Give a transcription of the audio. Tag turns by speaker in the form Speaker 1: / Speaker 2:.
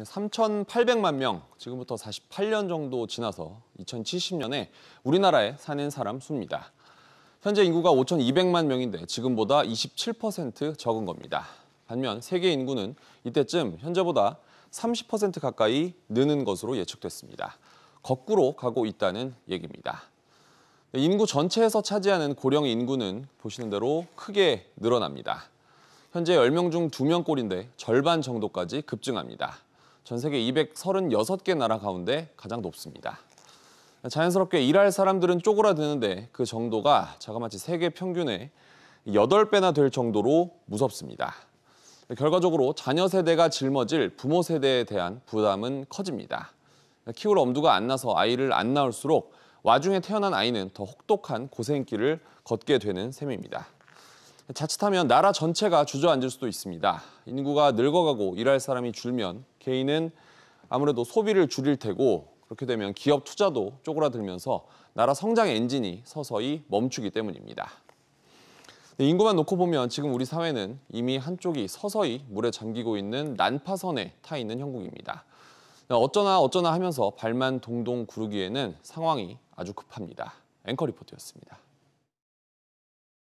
Speaker 1: 3,800만 명, 지금부터 48년 정도 지나서 2070년에 우리나라에 사는 사람 수입니다. 현재 인구가 5,200만 명인데 지금보다 27% 적은 겁니다. 반면 세계 인구는 이때쯤 현재보다 30% 가까이 느는 것으로 예측됐습니다. 거꾸로 가고 있다는 얘기입니다. 네, 인구 전체에서 차지하는 고령 인구는 보시는 대로 크게 늘어납니다. 현재 10명 중 2명꼴인데 절반 정도까지 급증합니다. 전 세계 236개 나라 가운데 가장 높습니다. 자연스럽게 일할 사람들은 쪼그라드는데 그 정도가 자그마치 세계 평균의 8배나 될 정도로 무섭습니다. 결과적으로 자녀 세대가 짊어질 부모 세대에 대한 부담은 커집니다. 키울 엄두가 안 나서 아이를 안 낳을수록 와중에 태어난 아이는 더 혹독한 고생길을 걷게 되는 셈입니다. 자칫하면 나라 전체가 주저앉을 수도 있습니다. 인구가 늙어가고 일할 사람이 줄면 개인은 아무래도 소비를 줄일 테고 그렇게 되면 기업 투자도 쪼그라들면서 나라 성장 엔진이 서서히 멈추기 때문입니다. 네, 인구만 놓고 보면 지금 우리 사회는 이미 한쪽이 서서히 물에 잠기고 있는 난파선에 타 있는 형국입니다. 네, 어쩌나 어쩌나 하면서 발만 동동 구르기에는 상황이 아주 급합니다. 앵커 리포트였습니다.